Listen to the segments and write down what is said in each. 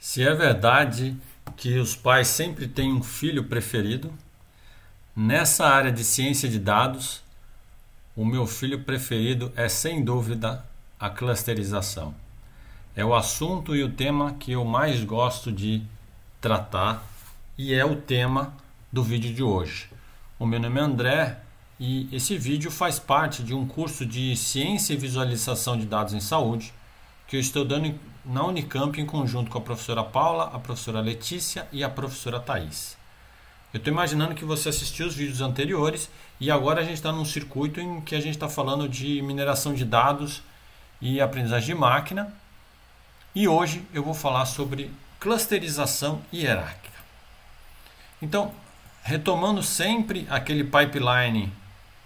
Se é verdade que os pais sempre têm um filho preferido, nessa área de ciência de dados, o meu filho preferido é sem dúvida a clusterização. É o assunto e o tema que eu mais gosto de tratar e é o tema do vídeo de hoje. O meu nome é André e esse vídeo faz parte de um curso de ciência e visualização de dados em saúde que eu estou dando na Unicamp em conjunto com a professora Paula, a professora Letícia e a professora Thais. Eu estou imaginando que você assistiu os vídeos anteriores e agora a gente está num circuito em que a gente está falando de mineração de dados e aprendizagem de máquina. E hoje eu vou falar sobre clusterização hierárquica. Então, retomando sempre aquele pipeline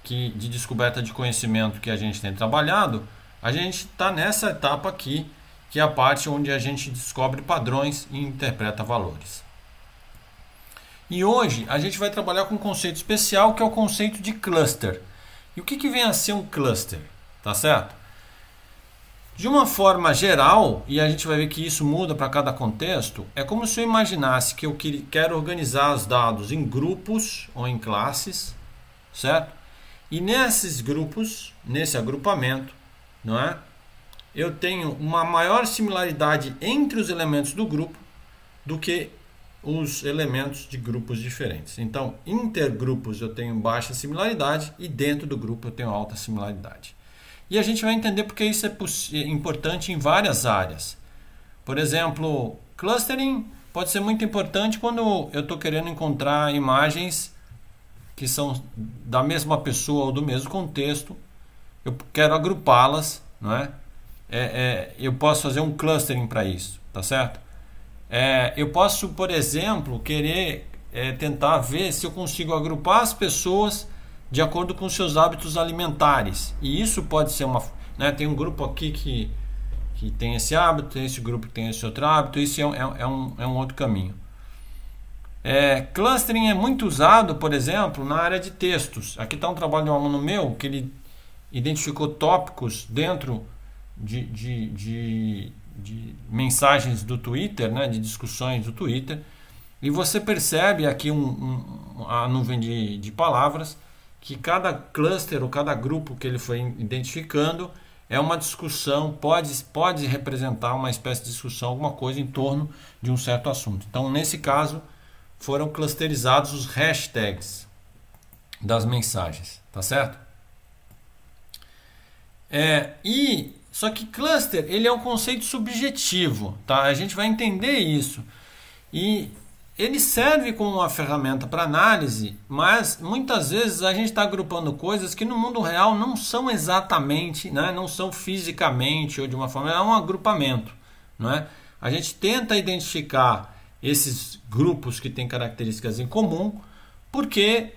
que, de descoberta de conhecimento que a gente tem trabalhado, a gente está nessa etapa aqui que é a parte onde a gente descobre padrões e interpreta valores. E hoje a gente vai trabalhar com um conceito especial que é o conceito de cluster. E o que, que vem a ser um cluster? Tá certo? De uma forma geral, e a gente vai ver que isso muda para cada contexto, é como se eu imaginasse que eu quero organizar os dados em grupos ou em classes, certo? E nesses grupos, nesse agrupamento, não é? eu tenho uma maior similaridade entre os elementos do grupo do que os elementos de grupos diferentes. Então, intergrupos eu tenho baixa similaridade e dentro do grupo eu tenho alta similaridade. E a gente vai entender porque isso é, é importante em várias áreas. Por exemplo, clustering pode ser muito importante quando eu estou querendo encontrar imagens que são da mesma pessoa ou do mesmo contexto. Eu quero agrupá-las, não é? É, é, eu posso fazer um clustering para isso, tá certo? É, eu posso, por exemplo, querer é, tentar ver se eu consigo agrupar as pessoas de acordo com seus hábitos alimentares. E isso pode ser uma. Né, tem um grupo aqui que, que tem esse hábito, tem esse grupo que tem esse outro hábito, isso é, é, é um, é um outro caminho. É, clustering é muito usado, por exemplo, na área de textos. Aqui está um trabalho de um aluno meu que ele identificou tópicos dentro de, de, de, de mensagens do Twitter, né, de discussões do Twitter, e você percebe aqui um, um, a nuvem de, de palavras que cada cluster ou cada grupo que ele foi identificando é uma discussão, pode, pode representar uma espécie de discussão, alguma coisa em torno de um certo assunto. Então, nesse caso, foram clusterizados os hashtags das mensagens, tá certo? É, e só que cluster ele é um conceito subjetivo, tá? A gente vai entender isso. E ele serve como uma ferramenta para análise, mas muitas vezes a gente está agrupando coisas que no mundo real não são exatamente, né? não são fisicamente ou de uma forma, é um agrupamento. é A gente tenta identificar esses grupos que têm características em comum, porque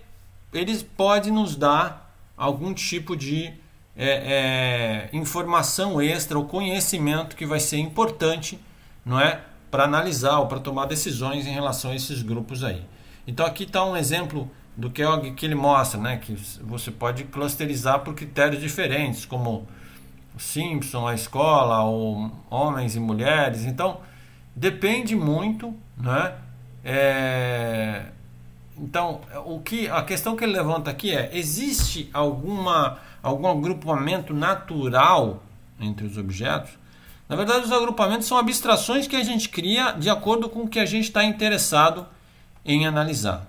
eles podem nos dar algum tipo de é, é, informação extra ou conhecimento que vai ser importante, não é, para analisar ou para tomar decisões em relação a esses grupos aí. Então aqui está um exemplo do que, que ele mostra, né, que você pode clusterizar por critérios diferentes, como Simpson, a escola, ou homens e mulheres. Então depende muito, né? É, então, o que a questão que ele levanta aqui é: existe alguma algum agrupamento natural entre os objetos. Na verdade, os agrupamentos são abstrações que a gente cria de acordo com o que a gente está interessado em analisar.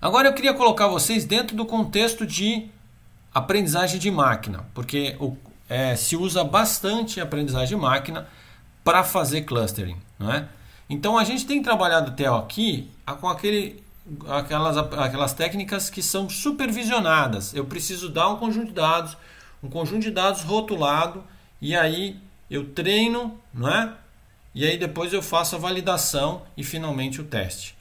Agora eu queria colocar vocês dentro do contexto de aprendizagem de máquina, porque é, se usa bastante aprendizagem de máquina para fazer clustering. Não é? Então a gente tem trabalhado até aqui com aquele aquelas, aquelas técnicas que são supervisionadas. Eu preciso dar um conjunto de dados, um conjunto de dados rotulado, e aí eu treino, não é? E aí depois eu faço a validação e finalmente o teste.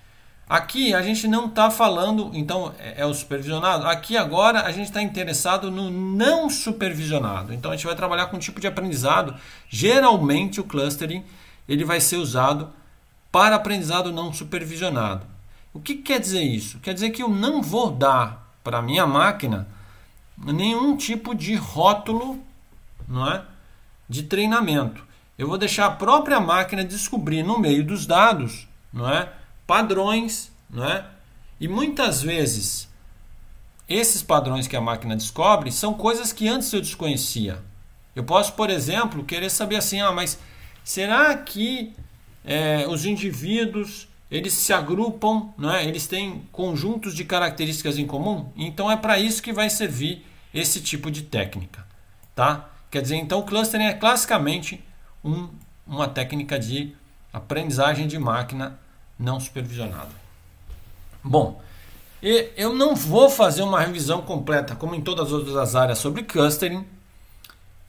Aqui a gente não está falando, então é, é o supervisionado. Aqui agora a gente está interessado no não supervisionado. Então a gente vai trabalhar com um tipo de aprendizado. Geralmente o clustering ele vai ser usado para aprendizado não supervisionado. O que quer dizer isso? Quer dizer que eu não vou dar para minha máquina nenhum tipo de rótulo, não é? De treinamento. Eu vou deixar a própria máquina descobrir no meio dos dados, não é? Padrões, não é? E muitas vezes esses padrões que a máquina descobre são coisas que antes eu desconhecia. Eu posso, por exemplo, querer saber assim, ah, mas será que é, os indivíduos eles se agrupam, né? eles têm conjuntos de características em comum, então é para isso que vai servir esse tipo de técnica. Tá? Quer dizer, então o clustering é classicamente um, uma técnica de aprendizagem de máquina não supervisionada. Bom, eu não vou fazer uma revisão completa, como em todas as outras áreas, sobre clustering.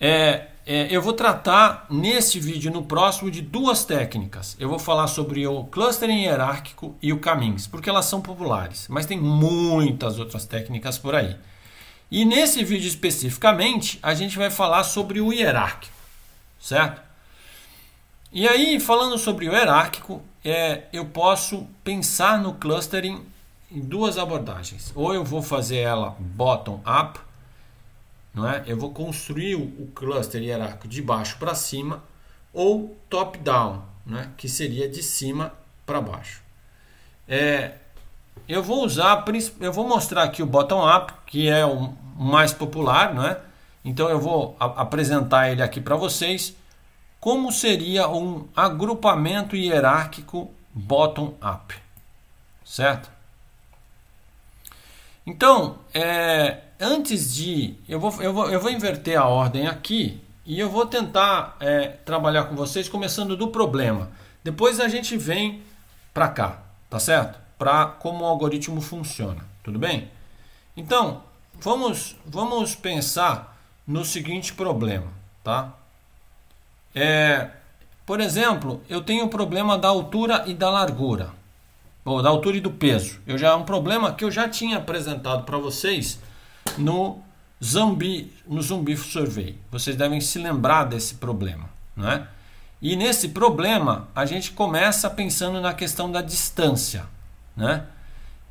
É, é, eu vou tratar nesse vídeo no próximo de duas técnicas. Eu vou falar sobre o clustering hierárquico e o Kamins, porque elas são populares, mas tem muitas outras técnicas por aí. E nesse vídeo especificamente, a gente vai falar sobre o hierárquico, certo? E aí, falando sobre o hierárquico, é, eu posso pensar no clustering em duas abordagens. Ou eu vou fazer ela bottom-up, não é? Eu vou construir o cluster hierárquico de baixo para cima ou top-down, né? que seria de cima para baixo. É, eu vou usar, eu vou mostrar aqui o bottom-up, que é o mais popular, não é? Então eu vou apresentar ele aqui para vocês. Como seria um agrupamento hierárquico bottom-up, certo? Então, é, antes de. Eu vou, eu vou, eu vou inverter a ordem aqui e eu vou tentar é, trabalhar com vocês começando do problema. Depois a gente vem para cá, tá certo? Para como o algoritmo funciona, tudo bem? Então, vamos, vamos pensar no seguinte problema, tá? É, por exemplo, eu tenho o problema da altura e da largura, ou da altura e do peso. Eu já é um problema que eu já tinha apresentado para vocês no zumbi, no zumbi survey. Vocês devem se lembrar desse problema, né? E nesse problema a gente começa pensando na questão da distância, né?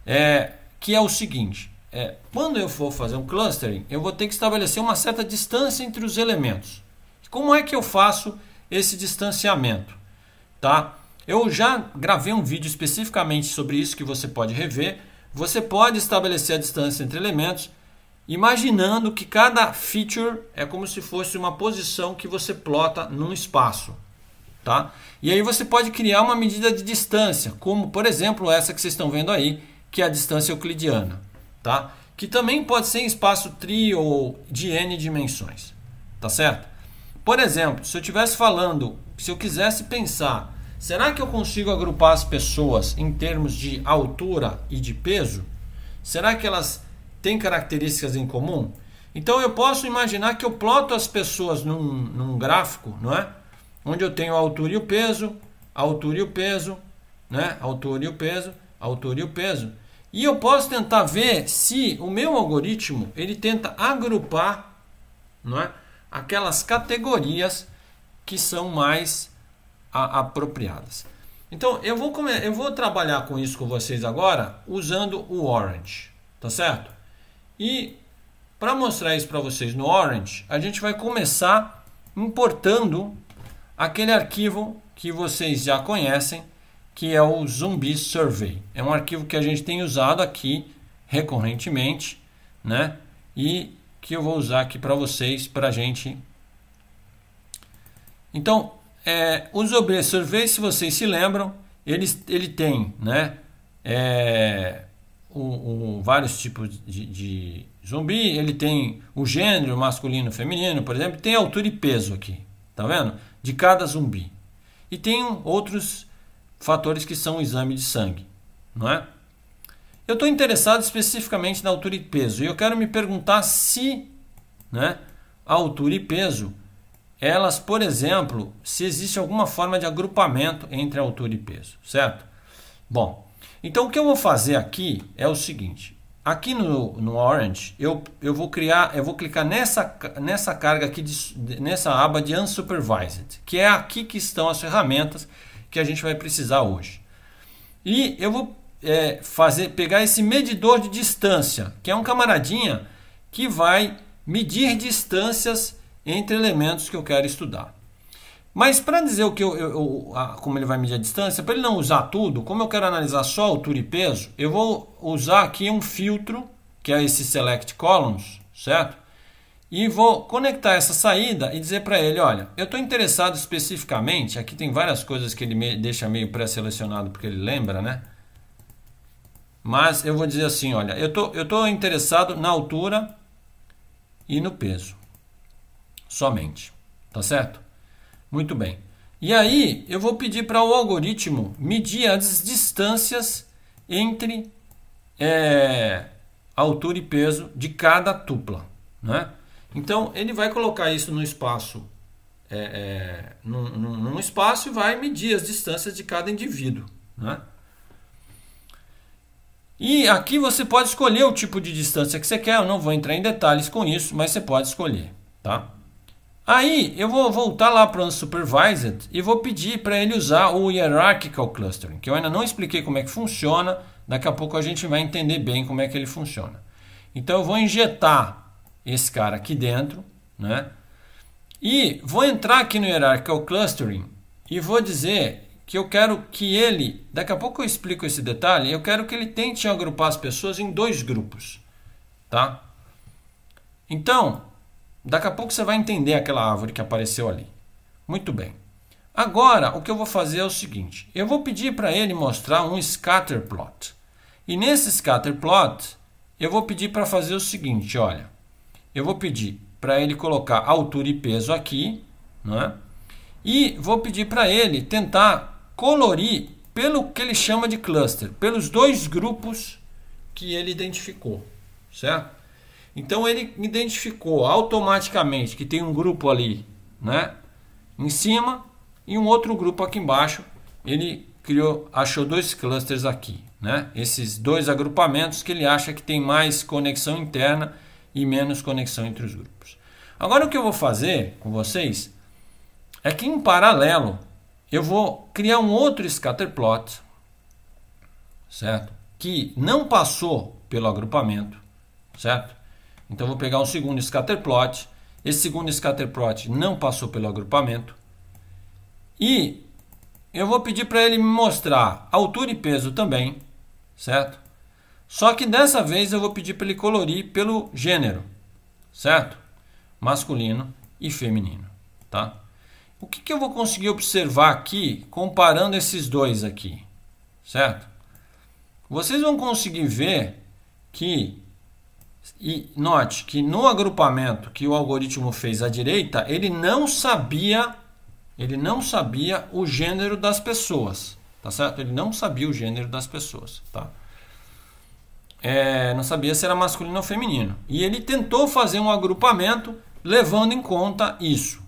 É, que é o seguinte: é, quando eu for fazer um clustering, eu vou ter que estabelecer uma certa distância entre os elementos. Como é que eu faço esse distanciamento, tá? Eu já gravei um vídeo especificamente sobre isso que você pode rever. Você pode estabelecer a distância entre elementos imaginando que cada feature é como se fosse uma posição que você plota num espaço. Tá? E aí você pode criar uma medida de distância, como por exemplo essa que vocês estão vendo aí, que é a distância euclidiana, tá? que também pode ser em espaço tri ou de n dimensões. Tá certo? Por exemplo, se eu estivesse falando, se eu quisesse pensar, será que eu consigo agrupar as pessoas em termos de altura e de peso? Será que elas têm características em comum. Então eu posso imaginar que eu ploto as pessoas num, num gráfico, não é? Onde eu tenho a altura e o peso, a altura e o peso, né? A altura e o peso, a altura e o peso. E eu posso tentar ver se o meu algoritmo ele tenta agrupar, não é? Aquelas categorias que são mais a, apropriadas. Então eu vou, eu vou trabalhar com isso com vocês agora usando o orange, tá certo? E para mostrar isso para vocês no Orange, a gente vai começar importando aquele arquivo que vocês já conhecem, que é o Zumbi Survey. É um arquivo que a gente tem usado aqui recorrentemente, né? E que eu vou usar aqui para vocês, para a gente. Então, é, o Zumbi Survey, se vocês se lembram, ele, ele tem, né? É, o, o, vários tipos de, de, zumbi, ele tem o gênero masculino, feminino, por exemplo, tem altura e peso aqui, tá vendo? De cada zumbi. E tem outros fatores que são o exame de sangue, não é? Eu estou interessado especificamente na altura e peso e eu quero me perguntar se, né, a altura e peso, elas, por exemplo, se existe alguma forma de agrupamento entre altura e peso, certo? Bom, então o que eu vou fazer aqui é o seguinte. Aqui no, no Orange, eu, eu vou criar, eu vou clicar nessa, nessa carga aqui, de, nessa aba de Unsupervised, que é aqui que estão as ferramentas que a gente vai precisar hoje. E eu vou é, fazer, pegar esse medidor de distância, que é um camaradinha que vai medir distâncias entre elementos que eu quero estudar. Mas para dizer o que eu, eu, eu a, como ele vai medir a distância, para ele não usar tudo, como eu quero analisar só altura e peso, eu vou usar aqui um filtro, que é esse select columns, certo? E vou conectar essa saída e dizer para ele, olha, eu estou interessado especificamente, aqui tem várias coisas que ele me, deixa meio pré-selecionado porque ele lembra, né? Mas eu vou dizer assim, olha, eu tô, estou tô interessado na altura e no peso, somente, tá certo? Muito bem. E aí eu vou pedir para o algoritmo medir as distâncias entre é, altura e peso de cada tupla. Né? Então ele vai colocar isso no espaço, é, é, num, num, espaço e vai medir as distâncias de cada indivíduo. Né? E aqui você pode escolher o tipo de distância que você quer. Eu não vou entrar em detalhes com isso, mas você pode escolher, tá? Aí eu vou voltar lá para o Unsupervised e vou pedir para ele usar o Hierarchical Clustering, que eu ainda não expliquei como é que funciona, daqui a pouco a gente vai entender bem como é que ele funciona. Então eu vou injetar esse cara aqui dentro, né? E vou entrar aqui no Hierarchical Clustering e vou dizer que eu quero que ele, daqui a pouco eu explico esse detalhe, eu quero que ele tente agrupar as pessoas em dois grupos, tá? Então, Daqui a pouco você vai entender aquela árvore que apareceu ali. Muito bem. Agora, o que eu vou fazer é o seguinte: eu vou pedir para ele mostrar um scatter plot. E nesse scatter plot, eu vou pedir para fazer o seguinte: olha, eu vou pedir para ele colocar altura e peso aqui, né? e vou pedir para ele tentar colorir pelo que ele chama de cluster, pelos dois grupos que ele identificou, certo? Então ele identificou automaticamente que tem um grupo ali, né, em cima e um outro grupo aqui embaixo. Ele criou, achou dois clusters aqui, né? Esses dois agrupamentos que ele acha que tem mais conexão interna e menos conexão entre os grupos. Agora o que eu vou fazer com vocês é que em paralelo eu vou criar um outro scatterplot, certo? Que não passou pelo agrupamento, certo? Então vou pegar um segundo scatterplot. Esse segundo scatterplot não passou pelo agrupamento. E eu vou pedir para ele me mostrar altura e peso também, certo? Só que dessa vez eu vou pedir para ele colorir pelo gênero, certo? Masculino e feminino, tá? O que, que eu vou conseguir observar aqui comparando esses dois aqui, certo? Vocês vão conseguir ver que e note que no agrupamento que o algoritmo fez à direita, ele não sabia, ele não sabia o gênero das pessoas, tá certo? Ele não sabia o gênero das pessoas, tá? É, não sabia se era masculino ou feminino. E ele tentou fazer um agrupamento levando em conta isso,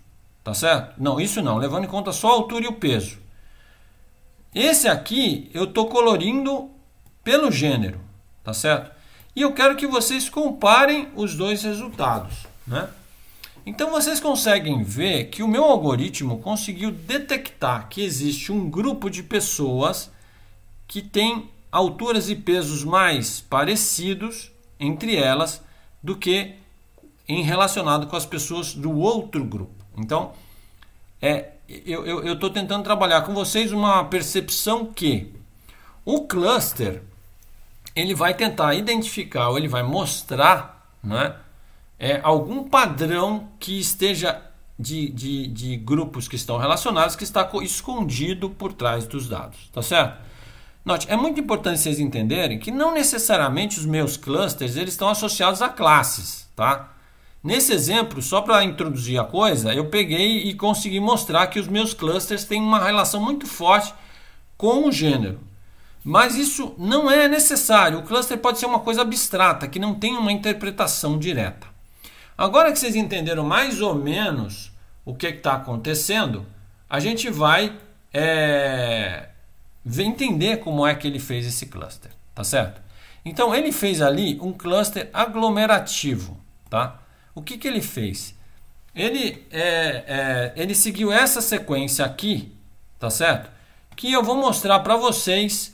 tá certo? Não, isso não, levando em conta só a altura e o peso. Esse aqui eu estou colorindo pelo gênero, tá certo? E eu quero que vocês comparem os dois resultados. Né? Então vocês conseguem ver que o meu algoritmo conseguiu detectar que existe um grupo de pessoas que tem alturas e pesos mais parecidos entre elas do que em relacionado com as pessoas do outro grupo. Então, é, eu estou tentando trabalhar com vocês uma percepção que o cluster ele vai tentar identificar ou ele vai mostrar né, é, algum padrão que esteja de, de, de, grupos que estão relacionados que está escondido por trás dos dados, tá certo? Note, é muito importante vocês entenderem que não necessariamente os meus clusters eles estão associados a classes, tá? Nesse exemplo, só para introduzir a coisa, eu peguei e consegui mostrar que os meus clusters têm uma relação muito forte com o gênero, mas isso não é necessário. O cluster pode ser uma coisa abstrata, que não tem uma interpretação direta. Agora que vocês entenderam mais ou menos o que é está acontecendo, a gente vai é, entender como é que ele fez esse cluster, tá certo? Então ele fez ali um cluster aglomerativo, tá? O que, que ele fez? Ele, é, é, ele seguiu essa sequência aqui, tá certo? Que eu vou mostrar para vocês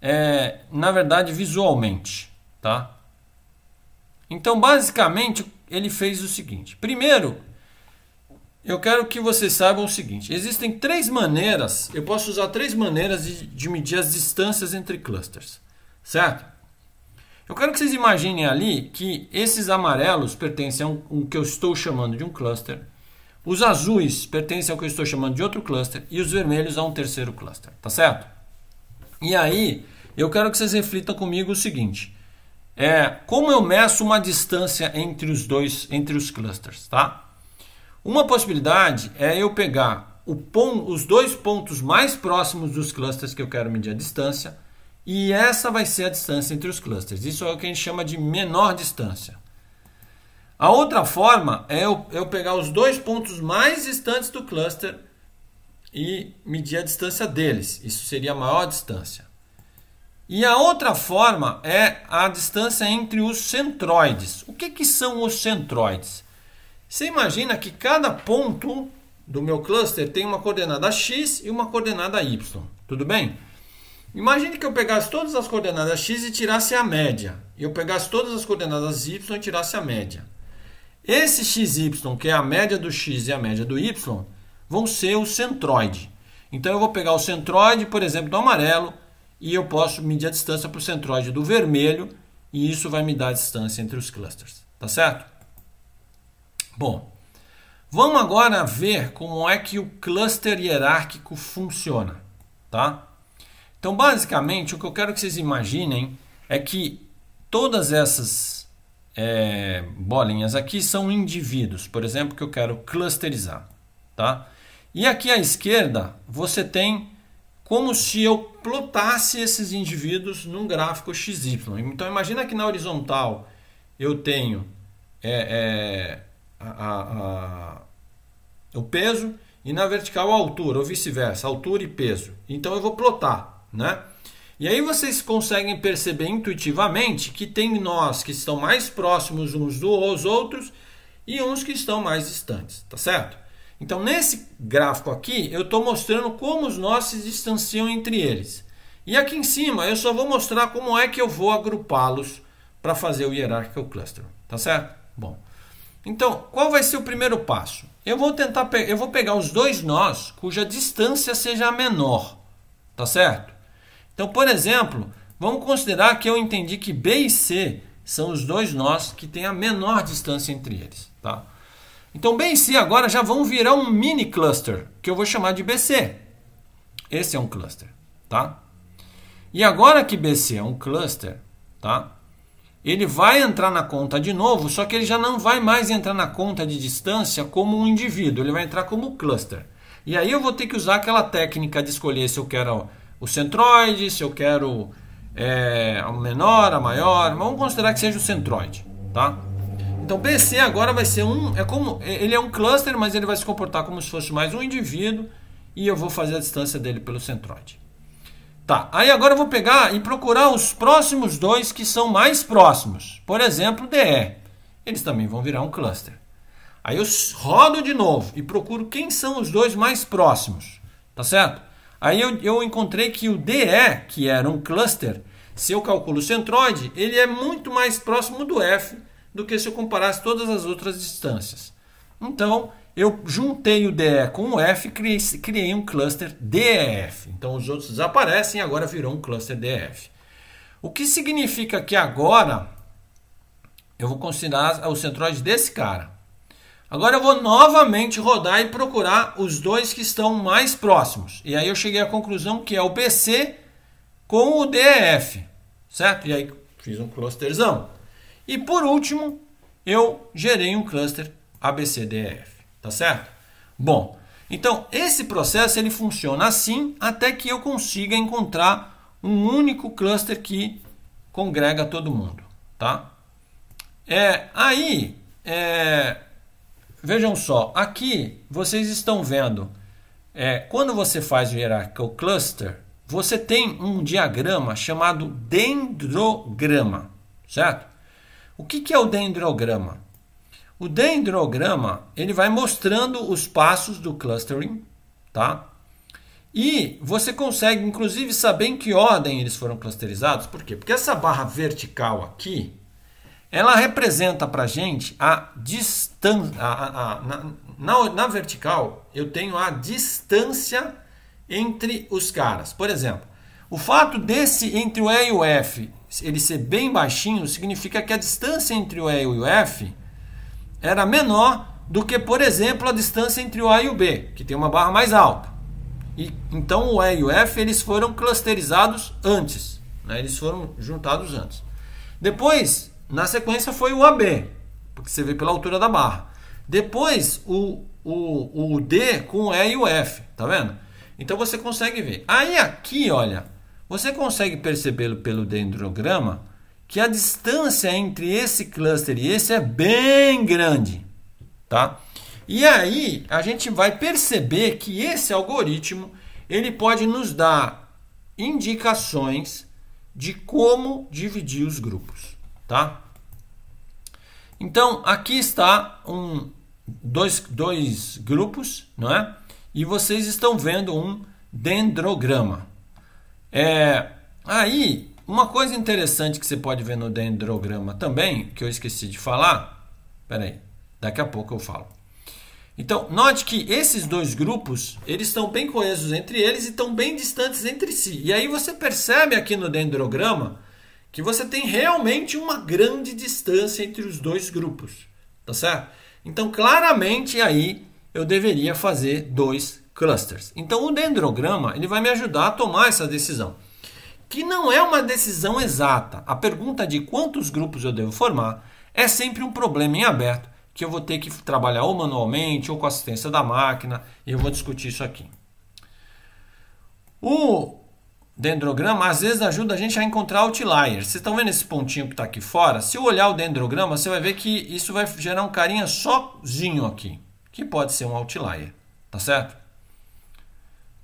é, na verdade, visualmente, tá? Então, basicamente, ele fez o seguinte. Primeiro, eu quero que vocês saibam o seguinte: existem três maneiras, eu posso usar três maneiras de, de medir as distâncias entre clusters, certo? Eu quero que vocês imaginem ali que esses amarelos pertencem a um que eu estou chamando de um cluster, os azuis pertencem ao que eu estou chamando de outro cluster e os vermelhos a um terceiro cluster, tá certo? E aí, eu quero que vocês reflitam comigo o seguinte: é, como eu meço uma distância entre os dois, entre os clusters, tá? Uma possibilidade é eu pegar pon, os dois pontos mais próximos dos clusters que eu quero medir a distância, e essa vai ser a distância entre os clusters. Isso é o que a gente chama de menor distância. A outra forma é eu, eu pegar os dois pontos mais distantes do cluster e medir a distância deles. Isso seria a maior distância. E a outra forma é a distância entre os centroides. O que, que são os centroides? Você imagina que cada ponto do meu cluster tem uma coordenada x e uma coordenada y, tudo bem? Imagine que eu pegasse todas as coordenadas x e tirasse a média. E eu pegasse todas as coordenadas y e tirasse a média. Esse xy, que é a média do x e a média do y, vão ser o centroide. Então eu vou pegar o centroide, por exemplo, do amarelo e eu posso medir a distância para o centroide do vermelho e isso vai me dar a distância entre os clusters, tá certo? Bom, vamos agora ver como é que o cluster hierárquico funciona, tá? Então, basicamente, o que eu quero que vocês imaginem é que todas essas é, bolinhas aqui são indivíduos, por exemplo, que eu quero clusterizar, tá? E aqui à esquerda você tem como se eu plotasse esses indivíduos num gráfico XY. Então imagina que na horizontal eu tenho é, é, a, a, a, o peso e na vertical a altura, ou vice-versa, altura e peso. Então eu vou plotar, né? E aí vocês conseguem perceber intuitivamente que tem nós que estão mais próximos uns dos outros e uns que estão mais distantes, tá certo? Então, nesse gráfico aqui, eu estou mostrando como os nós se distanciam entre eles. E aqui em cima, eu só vou mostrar como é que eu vou agrupá-los para fazer o hierarchical cluster. Tá certo? Bom. Então, qual vai ser o primeiro passo? Eu vou tentar pe eu vou pegar os dois nós cuja distância seja a menor, tá certo? Então, por exemplo, vamos considerar que eu entendi que B e C são os dois nós que têm a menor distância entre eles, tá? Então, BC agora já vão virar um mini cluster, que eu vou chamar de BC. Esse é um cluster, tá? E agora que BC é um cluster, tá? Ele vai entrar na conta de novo, só que ele já não vai mais entrar na conta de distância como um indivíduo, ele vai entrar como cluster. E aí eu vou ter que usar aquela técnica de escolher se eu quero o centroide, se eu quero é, a menor, a maior, vamos considerar que seja o centroide, tá? Então BC agora vai ser um, é como ele é um cluster, mas ele vai se comportar como se fosse mais um indivíduo e eu vou fazer a distância dele pelo centroide. Tá, aí agora eu vou pegar e procurar os próximos dois que são mais próximos. Por exemplo, DE. Eles também vão virar um cluster. Aí eu rodo de novo e procuro quem são os dois mais próximos. Tá certo? Aí eu, eu encontrei que o DE, que era um cluster, se eu calculo o centroide, ele é muito mais próximo do F do que se eu comparasse todas as outras distâncias. Então, eu juntei o DE com o F e criei, criei um cluster DEF. Então, os outros desaparecem e agora virou um cluster DEF. O que significa que agora eu vou considerar o centroide desse cara. Agora eu vou novamente rodar e procurar os dois que estão mais próximos. E aí eu cheguei à conclusão que é o BC com o DEF, certo? E aí fiz um clusterzão. E por último, eu gerei um cluster ABCDEF, tá certo? Bom, então esse processo ele funciona assim até que eu consiga encontrar um único cluster que congrega todo mundo, tá? É, aí, é, vejam só, aqui vocês estão vendo, é, quando você faz o hierarchical cluster, você tem um diagrama chamado dendrograma, certo? O que, que é o dendrograma? O dendrograma ele vai mostrando os passos do clustering, tá? E você consegue, inclusive, saber em que ordem eles foram clusterizados. Por quê? Porque essa barra vertical aqui, ela representa para gente a distância. Na, na, na vertical, eu tenho a distância entre os caras. Por exemplo, o fato desse entre o E e o F ele ser bem baixinho significa que a distância entre o E e o F era menor do que, por exemplo, a distância entre o A e o B, que tem uma barra mais alta. E, então o E e o F eles foram clusterizados antes, né? eles foram juntados antes. Depois, na sequência, foi o AB, porque você vê pela altura da barra. Depois o, o, o D com o E e o F, tá vendo? Então você consegue ver. Aí aqui, olha, você consegue perceber pelo dendrograma que a distância entre esse cluster e esse é bem grande, tá? E aí a gente vai perceber que esse algoritmo ele pode nos dar indicações de como dividir os grupos, tá? Então aqui está um dois, dois grupos, não é? E vocês estão vendo um dendrograma. É, aí, uma coisa interessante que você pode ver no dendrograma também, que eu esqueci de falar, peraí, daqui a pouco eu falo. Então, note que esses dois grupos, eles estão bem coesos entre eles e estão bem distantes entre si. E aí você percebe aqui no dendrograma que você tem realmente uma grande distância entre os dois grupos, tá certo? Então, claramente aí eu deveria fazer dois clusters. Então o dendrograma ele vai me ajudar a tomar essa decisão, que não é uma decisão exata. A pergunta de quantos grupos eu devo formar é sempre um problema em aberto que eu vou ter que trabalhar ou manualmente ou com assistência da máquina e eu vou discutir isso aqui. O dendrograma às vezes ajuda a gente a encontrar outliers. Vocês estão vendo esse pontinho que está aqui fora? Se eu olhar o dendrograma, você vai ver que isso vai gerar um carinha sozinho aqui, que pode ser um outlier, tá certo?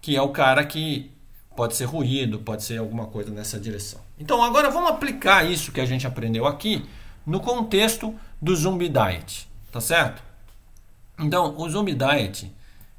que é o cara que pode ser ruído, pode ser alguma coisa nessa direção. Então agora vamos aplicar isso que a gente aprendeu aqui no contexto do Zumbi Diet, tá certo? Então o Zumbi Diet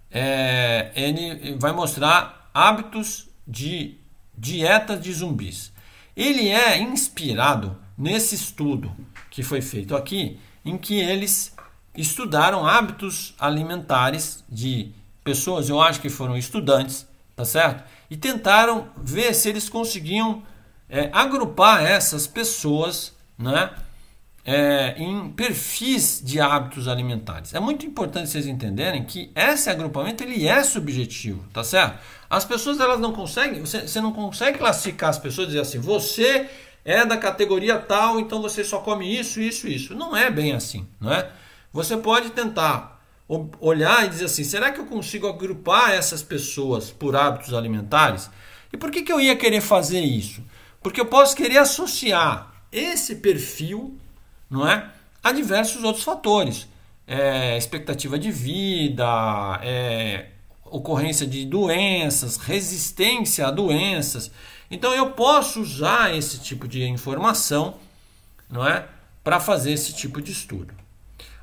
é, ele vai mostrar hábitos de dieta de zumbis. Ele é inspirado nesse estudo que foi feito aqui, em que eles estudaram hábitos alimentares de pessoas, eu acho que foram estudantes, tá certo? E tentaram ver se eles conseguiam é, agrupar essas pessoas, né? É, em perfis de hábitos alimentares. É muito importante vocês entenderem que esse agrupamento ele é subjetivo, tá certo? As pessoas elas não conseguem, você, você não consegue classificar as pessoas e dizer assim, você é da categoria tal, então você só come isso, isso, isso. Não é bem assim, não é? Você pode tentar olhar e dizer assim: será que eu consigo agrupar essas pessoas por hábitos alimentares? E por que, que eu ia querer fazer isso? Porque eu posso querer associar esse perfil não é, a diversos outros fatores. É, expectativa de vida, é, ocorrência de doenças, resistência a doenças. Então eu posso usar esse tipo de informação não é, para fazer esse tipo de estudo.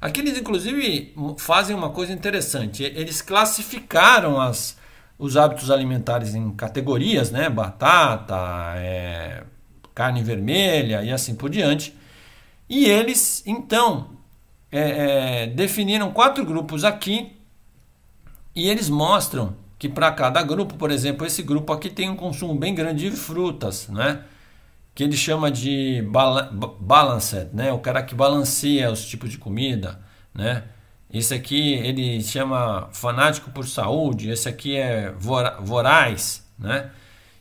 Aqui eles, inclusive, fazem uma coisa interessante. Eles classificaram as, os hábitos alimentares em categorias, né? Batata, é, carne vermelha e assim por diante. E eles, então, é, é, definiram quatro grupos aqui e eles mostram que para cada grupo, por exemplo, esse grupo aqui tem um consumo bem grande de frutas, né? que ele chama de balanced, né? O cara que balanceia os tipos de comida, né? Esse aqui ele chama fanático por saúde, esse aqui é voraz, né?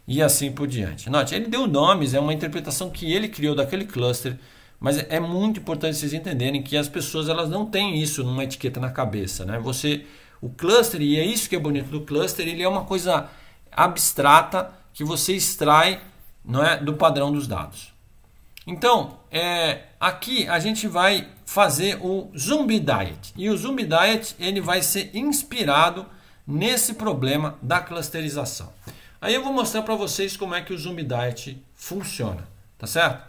E assim por diante. Note, ele deu nomes, é uma interpretação que ele criou daquele cluster, mas é muito importante vocês entenderem que as pessoas elas não têm isso numa etiqueta na cabeça, né? Você o cluster e é isso que é bonito do cluster, ele é uma coisa abstrata que você extrai não é do padrão dos dados. Então, é, aqui a gente vai fazer o Zumbi Diet. E o Zumbi Diet ele vai ser inspirado nesse problema da clusterização. Aí eu vou mostrar para vocês como é que o Zumbi Diet funciona, tá certo?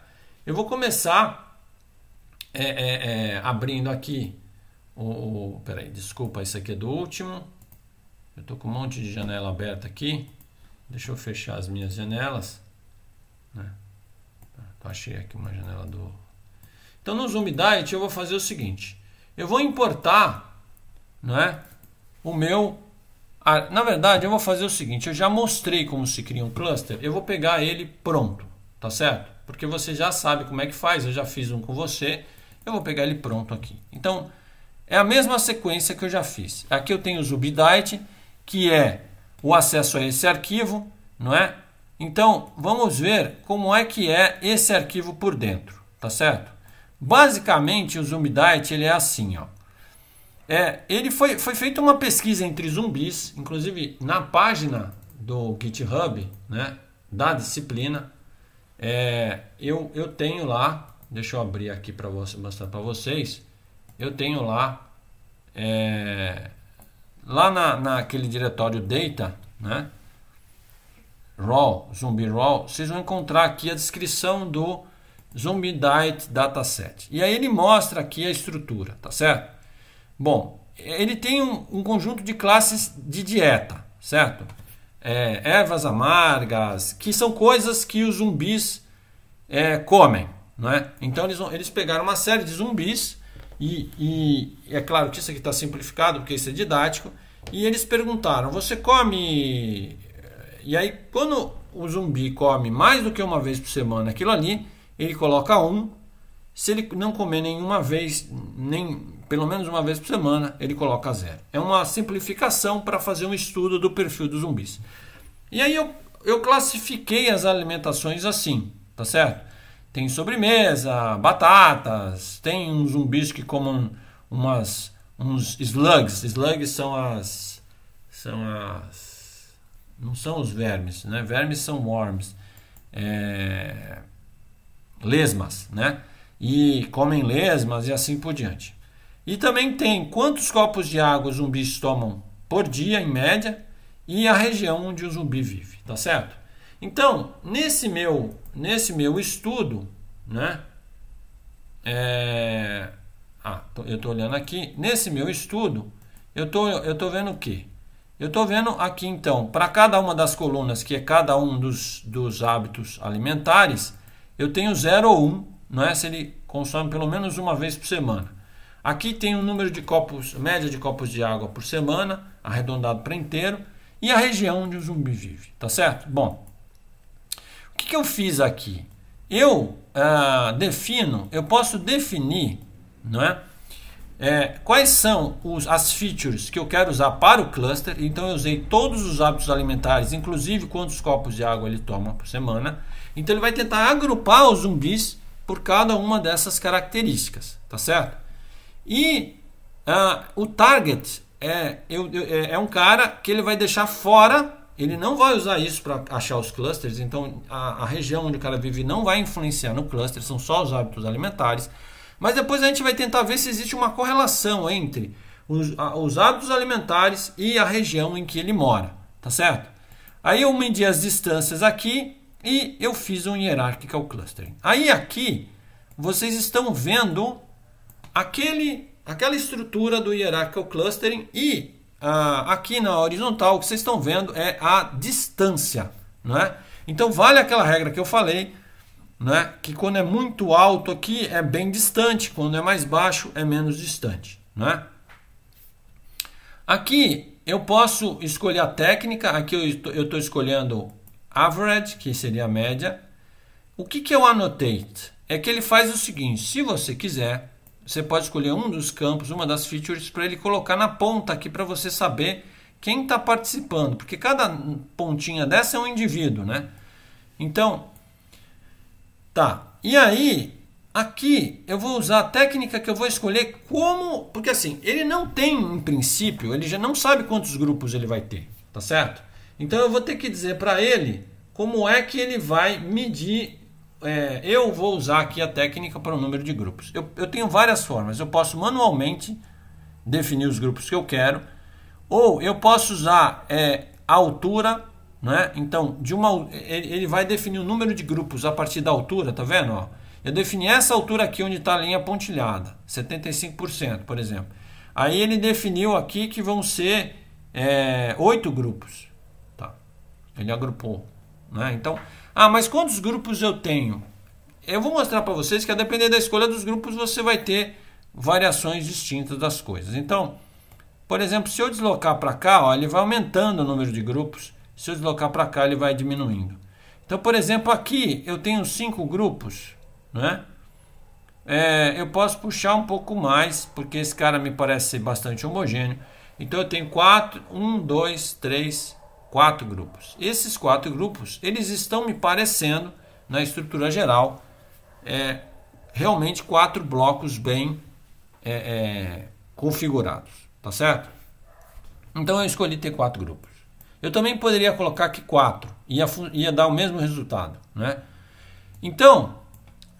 Eu vou começar é, é, é abrindo aqui o, o... Peraí, desculpa, isso aqui é do último. Eu estou com um monte de janela aberta aqui. Deixa eu fechar as minhas janelas. Achei aqui uma janela do. Então no Zoom Diet eu vou fazer o seguinte: eu vou importar, não é? O meu. Ah, na verdade, eu vou fazer o seguinte: eu já mostrei como se cria um cluster, eu vou pegar ele pronto, tá certo? Porque você já sabe como é que faz, eu já fiz um com você, eu vou pegar ele pronto aqui. Então, é a mesma sequência que eu já fiz. Aqui eu tenho o Zubidite, que é o acesso a esse arquivo, não é? Então, vamos ver como é que é esse arquivo por dentro, tá certo? Basicamente, o Zoomdiet ele é assim, ó. É, ele foi, foi feita uma pesquisa entre zumbis, inclusive na página do GitHub, né, da disciplina. É, eu, eu tenho lá, deixa eu abrir aqui para mostrar para vocês. Eu tenho lá, é, lá na, naquele diretório data, né? raw, zumbi raw, vocês vão encontrar aqui a descrição do zumbi diet dataset. E aí ele mostra aqui a estrutura, tá certo? Bom, ele tem um, um conjunto de classes de dieta, certo? É, ervas amargas, que são coisas que os zumbis é, comem, é? Então eles, eles pegaram uma série de zumbis e, e é claro que isso aqui está simplificado porque isso é didático. E eles perguntaram: você come e aí, quando o zumbi come mais do que uma vez por semana aquilo ali, ele coloca um. Se ele não comer nenhuma vez, nem pelo menos uma vez por semana, ele coloca zero. É uma simplificação para fazer um estudo do perfil dos zumbis. E aí eu, eu classifiquei as alimentações assim, tá certo? Tem sobremesa, batatas, tem uns zumbis que comem umas, uns slugs. Slugs são as. São as não são os vermes, né? Vermes são worms, é... lesmas, né? E comem lesmas e assim por diante. E também tem quantos copos de água os zumbis tomam por dia, em média, e a região onde o zumbi vive, tá certo? Então, nesse meu, nesse meu estudo, né? É... Ah, eu estou olhando aqui. Nesse meu estudo, eu tô, estou tô vendo o que? Eu estou vendo aqui então, para cada uma das colunas, que é cada um dos, dos hábitos alimentares, eu tenho 0 ou 1, um, não é? Se ele consome pelo menos uma vez por semana. Aqui tem o um número de copos, média de copos de água por semana, arredondado para inteiro, e a região onde o zumbi vive, tá certo? Bom, o que, que eu fiz aqui? Eu ah, defino, eu posso definir, não é? é, quais são os, as features que eu quero usar para o cluster. Então eu usei todos os hábitos alimentares, inclusive quantos copos de água ele toma por semana. Então ele vai tentar agrupar os zumbis por cada uma dessas características, tá certo? E ah, o target é, eu, eu, é, é um cara que ele vai deixar fora, ele não vai usar isso para achar os clusters, então a, a região onde o cara vive não vai influenciar no cluster, são só os hábitos alimentares. Mas depois a gente vai tentar ver se existe uma correlação entre os, os hábitos alimentares e a região em que ele mora, tá certo? Aí eu medi as distâncias aqui e eu fiz um hierarchical clustering. Aí aqui vocês estão vendo aquele, aquela estrutura do hierarchical clustering e ah, aqui na horizontal o que vocês estão vendo é a distância, não é? Então vale aquela regra que eu falei né? que quando é muito alto aqui é bem distante, quando é mais baixo é menos distante. Né? Aqui eu posso escolher a técnica, aqui eu estou escolhendo average, que seria a média. O que, que eu anotei? É que ele faz o seguinte, se você quiser, você pode escolher um dos campos, uma das features, para ele colocar na ponta aqui para você saber quem está participando, porque cada pontinha dessa é um indivíduo, né? Então, Tá. E aí, aqui eu vou usar a técnica que eu vou escolher como. Porque assim, ele não tem, em princípio, ele já não sabe quantos grupos ele vai ter, tá certo? Então eu vou ter que dizer para ele como é que ele vai medir. É, eu vou usar aqui a técnica para o número de grupos. Eu, eu tenho várias formas. Eu posso manualmente definir os grupos que eu quero, ou eu posso usar é, a altura né? Então, de uma, ele vai definir o número de grupos a partir da altura, tá vendo? Ó, eu defini essa altura aqui onde está a linha pontilhada, 75%, por exemplo. Aí ele definiu aqui que vão ser é, oito grupos. Tá? Ele agrupou. Né? Então, ah, mas quantos grupos eu tenho? Eu vou mostrar para vocês que a depender da escolha dos grupos você vai ter variações distintas das coisas. Então, por exemplo, se eu deslocar para cá, ó, ele vai aumentando o número de grupos. Se eu deslocar para cá, ele vai diminuindo. Então, por exemplo, aqui eu tenho cinco grupos, né? É, eu posso puxar um pouco mais, porque esse cara me parece ser bastante homogêneo. Então eu tenho quatro, um, dois, três, quatro grupos. Esses quatro grupos, eles estão me parecendo, na estrutura geral, é, realmente quatro blocos bem é, é configurados, tá certo? Então eu escolhi ter quatro grupos. Eu também poderia colocar aqui 4, ia, ia dar o mesmo resultado. Né? Então,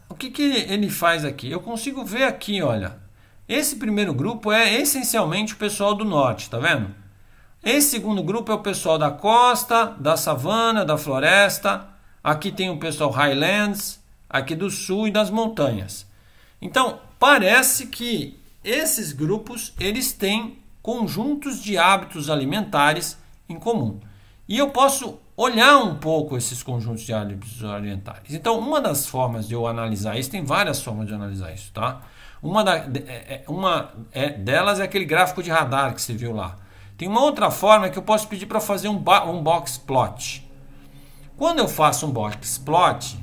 o que, que ele faz aqui? Eu consigo ver aqui, olha. Esse primeiro grupo é essencialmente o pessoal do norte, tá vendo? Esse segundo grupo é o pessoal da costa, da savana, da floresta. Aqui tem o pessoal Highlands, aqui do sul e das montanhas. Então, parece que esses grupos eles têm conjuntos de hábitos alimentares em comum. E eu posso olhar um pouco esses conjuntos de álibis orientais. Então, uma das formas de eu analisar isso, tem várias formas de analisar isso, tá? Uma, da, é, é, uma é, delas é aquele gráfico de radar que você viu lá. Tem uma outra forma que eu posso pedir para fazer um, um box plot. Quando eu faço um box plot,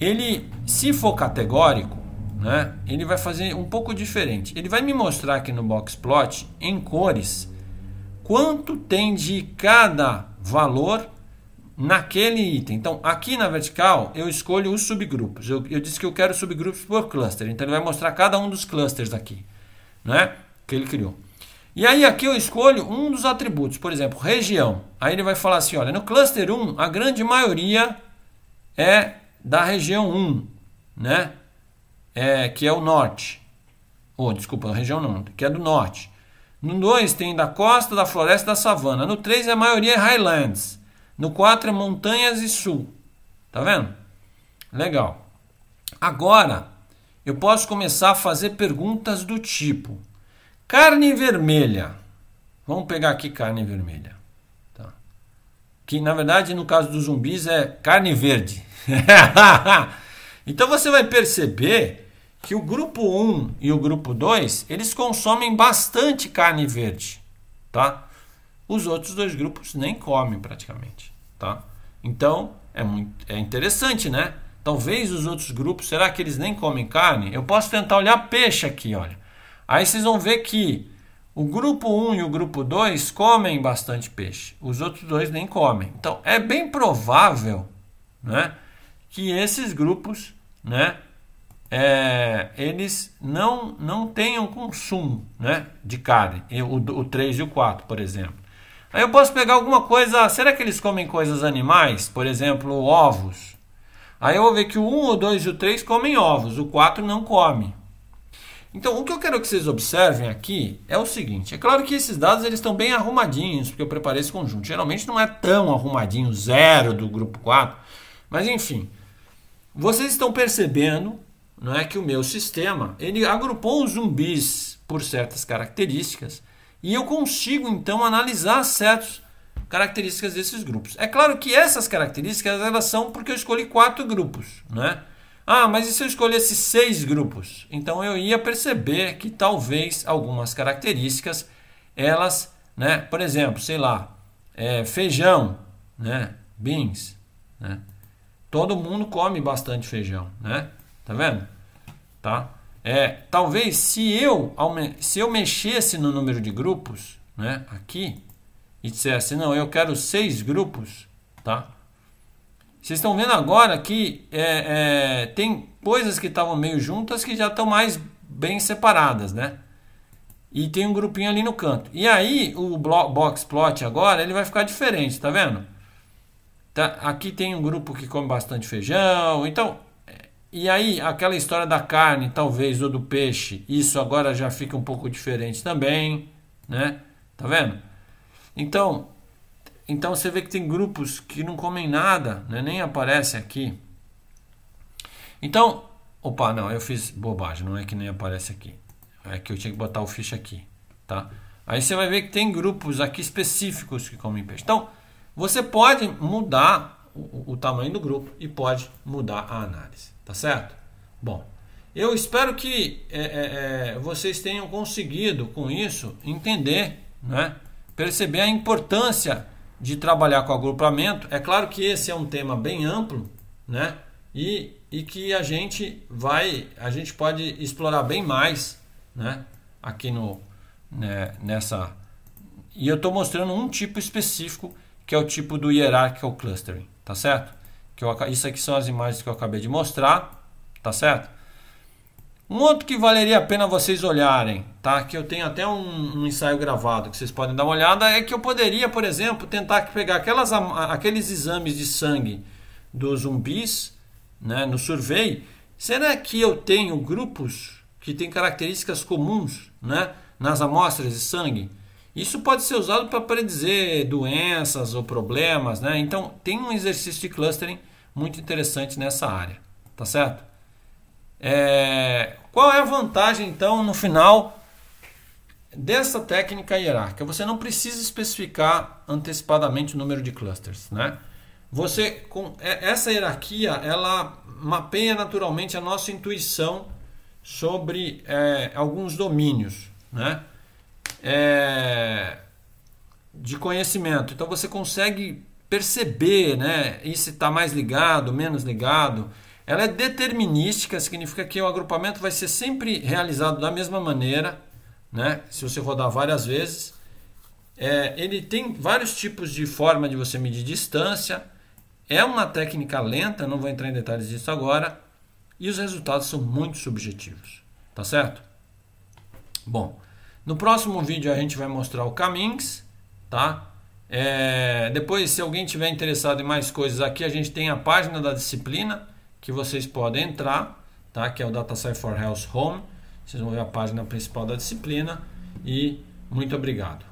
ele, se for categórico, né, ele vai fazer um pouco diferente. Ele vai me mostrar aqui no box plot, em cores, quanto tem de cada valor naquele item. Então, aqui na vertical, eu escolho os subgrupos. Eu, eu disse que eu quero subgrupos por cluster. Então, ele vai mostrar cada um dos clusters aqui, né? Que ele criou. E aí aqui eu escolho um dos atributos, por exemplo, região. Aí ele vai falar assim, olha, no cluster 1, a grande maioria é da região 1, né? É, que é o norte. Ou, oh, desculpa, região não, que é do norte. No 2 tem da costa, da floresta da savana. No 3 a maioria é highlands. No 4 é montanhas e sul. Tá vendo? Legal. Agora eu posso começar a fazer perguntas do tipo: carne vermelha. Vamos pegar aqui carne vermelha. Tá. Que na verdade no caso dos zumbis é carne verde. então você vai perceber que o grupo 1 e o grupo 2, eles consomem bastante carne verde, tá? Os outros dois grupos nem comem praticamente, tá? Então, é muito é interessante, né? Talvez os outros grupos, será que eles nem comem carne? Eu posso tentar olhar peixe aqui, olha. Aí vocês vão ver que o grupo 1 e o grupo 2 comem bastante peixe, os outros dois nem comem. Então, é bem provável, né, que esses grupos, né, é, eles não, não tenham consumo né, de carne, o, o 3 e o 4, por exemplo. Aí eu posso pegar alguma coisa, será que eles comem coisas animais? Por exemplo, ovos. Aí eu vou ver que o 1, o 2 e o 3 comem ovos, o 4 não come. Então, o que eu quero que vocês observem aqui é o seguinte: é claro que esses dados eles estão bem arrumadinhos, porque eu preparei esse conjunto. Geralmente não é tão arrumadinho, zero do grupo 4, mas enfim. Vocês estão percebendo não é que o meu sistema ele agrupou os zumbis por certas características e eu consigo então analisar certas características desses grupos. É claro que essas características elas são porque eu escolhi quatro grupos, né? Ah, mas e se eu escolhesse seis grupos? Então eu ia perceber que talvez algumas características elas, né? Por exemplo, sei lá, é, feijão, né? Beans, né? Todo mundo come bastante feijão, né? Tá vendo? Tá? É, talvez se eu, se eu mexesse no número de grupos, né, aqui, e dissesse, não, eu quero seis grupos, tá? Vocês estão vendo agora que é, é, tem coisas que estavam meio juntas que já estão mais bem separadas, né? E tem um grupinho ali no canto. E aí o box plot agora ele vai ficar diferente, tá vendo? Tá, aqui tem um grupo que come bastante feijão. Então e aí, aquela história da carne, talvez, ou do peixe, isso agora já fica um pouco diferente também, né? Tá vendo? Então, então você vê que tem grupos que não comem nada, né? nem aparece aqui. Então, opa, não, eu fiz bobagem, não é que nem aparece aqui. É que eu tinha que botar o ficha aqui, tá? Aí você vai ver que tem grupos aqui específicos que comem peixe. Então, você pode mudar o, o tamanho do grupo e pode mudar a análise, tá certo? Bom, eu espero que é, é, é, vocês tenham conseguido com isso entender, né? perceber a importância de trabalhar com agrupamento. É claro que esse é um tema bem amplo, né? E, e que a gente vai, a gente pode explorar bem mais, né? Aqui no né, nessa e eu estou mostrando um tipo específico que é o tipo do hierarchical clustering tá certo? Que eu, isso aqui são as imagens que eu acabei de mostrar, tá certo? Um outro que valeria a pena vocês olharem, tá? Que eu tenho até um, um ensaio gravado que vocês podem dar uma olhada, é que eu poderia, por exemplo, tentar pegar aquelas, aqueles exames de sangue dos zumbis, né, no survey. Será que eu tenho grupos que têm características comuns, né, nas amostras de sangue? Isso pode ser usado para predizer doenças ou problemas, né? Então tem um exercício de clustering muito interessante nessa área, tá certo? É... Qual é a vantagem então no final dessa técnica hierárquica? Você não precisa especificar antecipadamente o número de clusters, né? Você com é, essa hierarquia ela mapeia naturalmente a nossa intuição sobre é, alguns domínios, né? é, de conhecimento. Então você consegue perceber, né? se está mais ligado, menos ligado. Ela é determinística, significa que o agrupamento vai ser sempre realizado da mesma maneira, né? Se você rodar várias vezes. É, ele tem vários tipos de forma de você medir distância. É uma técnica lenta, não vou entrar em detalhes disso agora. E os resultados são muito subjetivos, tá certo? Bom, no próximo vídeo a gente vai mostrar o Camins, tá? É, depois, se alguém tiver interessado em mais coisas aqui, a gente tem a página da disciplina que vocês podem entrar, tá? Que é o Data Science for Health Home. Vocês vão ver a página principal da disciplina. E muito obrigado.